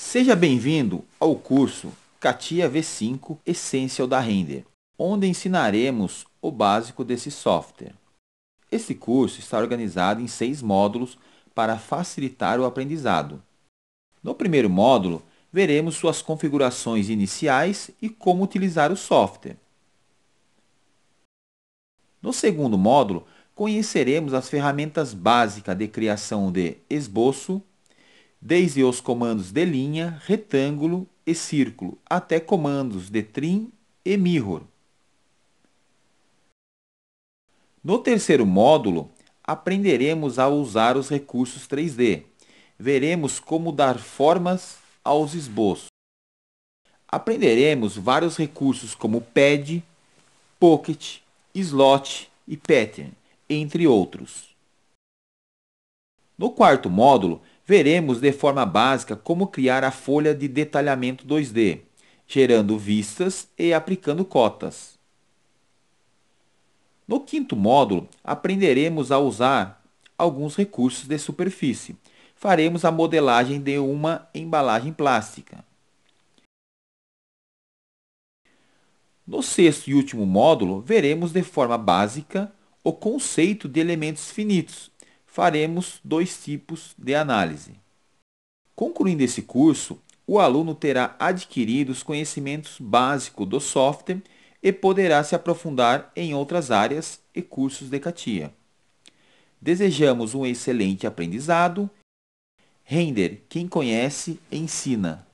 Seja bem-vindo ao curso CATIA V5 Essential da Render, onde ensinaremos o básico desse software. Esse curso está organizado em seis módulos para facilitar o aprendizado. No primeiro módulo, veremos suas configurações iniciais e como utilizar o software. No segundo módulo, conheceremos as ferramentas básicas de criação de esboço, desde os comandos de linha, retângulo e círculo, até comandos de trim e mirror. No terceiro módulo, aprenderemos a usar os recursos 3D. Veremos como dar formas aos esboços. Aprenderemos vários recursos como Pad, Pocket, Slot e Pattern, entre outros. No quarto módulo, veremos de forma básica como criar a folha de detalhamento 2D, gerando vistas e aplicando cotas. No quinto módulo, aprenderemos a usar alguns recursos de superfície. Faremos a modelagem de uma embalagem plástica. No sexto e último módulo, veremos de forma básica o conceito de elementos finitos faremos dois tipos de análise. Concluindo esse curso, o aluno terá adquirido os conhecimentos básicos do software e poderá se aprofundar em outras áreas e cursos de CATIA. Desejamos um excelente aprendizado. Render, quem conhece, ensina.